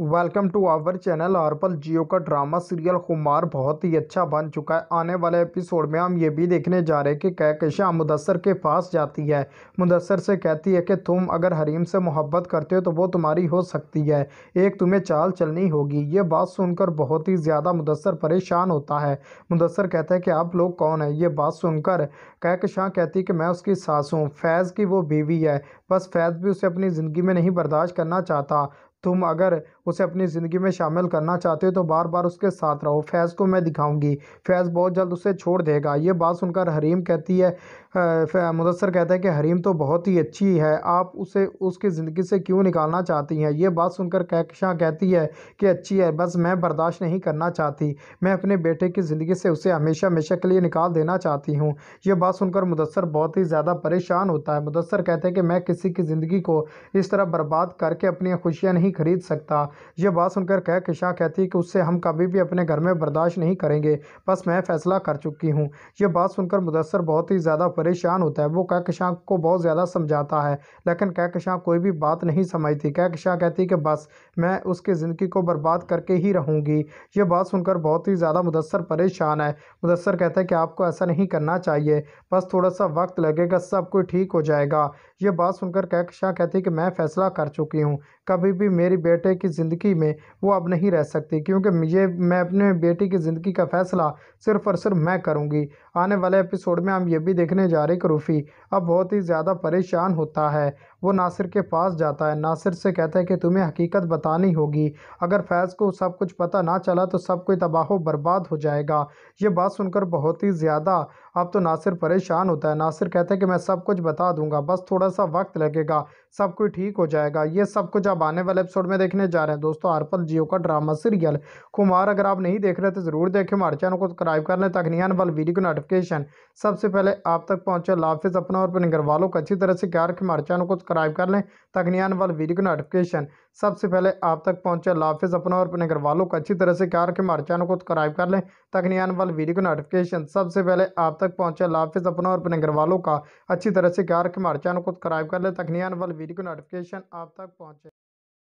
welcome to our channel Har Pal Geo का drama serial Kumar बहुत ही अच्छा बन चुका है आने वाले एपिसोड में हम ये भी देखने जा रहे हैं कि कहकशा मुदसर के पास जाती है मुदसर से कहती है कि तुम अगर हरीम से मोहब्बत करते हो तो वो तुम्हारी हो सकती है एक तुम्हें चाल चलनी होगी ये बात सुनकर बहुत ही ज़्यादा मुदसर परेशान होता है मुदसर कहता है कि आप लोग कौन है ये बात सुनकर कहकशा कहती है कि मैं उसकी सास हूँ फैज़ की वो बीवी है बस फैज़ भी उसे अपनी ज़िंदगी में नहीं बर्दाश्त करना चाहता तुम अगर उसे अपनी ज़िंदगी में शामिल करना चाहते हो तो बार बार उसके साथ रहो फैज़ को मैं दिखाऊंगी फैज़ बहुत जल्द उसे छोड़ देगा ये बात सुनकर हरीम कहती है मुदसर कहता है कि हरीम तो बहुत ही अच्छी है आप उसे उसकी ज़िंदगी से क्यों निकालना चाहती हैं ये बात सुनकर कैकशा कहती है कि अच्छी है बस मैं बर्दाश्त नहीं करना चाहती मैं अपने बेटे की ज़िंदगी से उसे हमेशा हमेशा के लिए निकाल देना चाहती हूँ ये बात सुनकर मुदसर बहुत ही ज़्यादा परेशान होता है मुदसर कहते हैं कि मैं किसी की ज़िंदगी को इस तरह बर्बाद करके अपनी खुशियाँ नहीं नहीं खरीद सकता यह बात सुनकर कह किशा कहती कि उससे हम कभी भी अपने घर में बर्दाश्त नहीं करेंगे बस मैं फैसला कर चुकी हूँ यह बात सुनकर मुदसर बहुत ही ज़्यादा परेशान होता है वो कहकशां को बहुत ज़्यादा समझाता है लेकिन कहकशां कोई भी बात नहीं समझती कहकशां कहती कि बस मैं उसकी ज़िंदगी को बर्बाद करके ही रहूँगी यह बात सुनकर बहुत ही ज़्यादा मुदसर परेशान है मुदसर कहता है कि आपको ऐसा नहीं करना चाहिए बस थोड़ा सा वक्त लगेगा सब कुछ ठीक हो जाएगा यह बात सुनकर कहकशां कहती कि मैं फ़ैसला कर चुकी हूँ कभी भी मेरी बेटे की ज़िंदगी में वो अब नहीं रह सकती क्योंकि मुझे मैं अपने बेटी की ज़िंदगी का फ़ैसला सिर्फ और सिर्फ मैं करूँगी आने वाले एपिसोड में हम ये भी देखने जा रहे कि रूफ़ी अब बहुत ही ज़्यादा परेशान होता है वो नासिर के पास जाता है नासिर से कहता है कि तुम्हें हकीकत बतानी होगी अगर फैज़ को सब कुछ पता ना चला तो सब कोई तबाह बर्बाद हो जाएगा ये बात सुनकर बहुत ही ज़्यादा अब तो नासिर परेशान होता है नासिर कहता है कि मैं सब कुछ बता दूंगा बस थोड़ा सा वक्त लगेगा सब कुछ ठीक हो जाएगा ये सब कुछ आप आने वाले एपिसोड में देखने जा रहे हैं दोस्तों आरपल जियो का ड्रामा सीरियल कुमार अगर आप नहीं देख रहे तो ज़रूर देखें हमारे चैनल को सब्सक्राइब कर लें ताकि आने वाले वीडियो की नोटिफिकेशन सबसे पहले आप तक पहुँचे लाफिज़ अपना और अपने घर वालों को अच्छी तरह से प्यार के हमारे चैनल को सब्सक्राइब कर लें ताकि आने वाले वीडियो की नोटिफिकेशन सबसे पहले आप तक पहुंचे लाफिज अपना और अपने घर वालों को अच्छी तरह से क्या रखें हमारे चैनल को सब्सक्राइब कर लें ताकि आने वाले वीडियो की नोटिफिकेशन सबसे पहले आप तक पहुँचे लाफिज अपना और अपने घर वालों का अच्छी तरह से क्या रखें हमारे चैनल को सब्सक्राइब कर लें ताकि आने वाले वीडियो की नोटिफिकेशन आप तक पहुँचे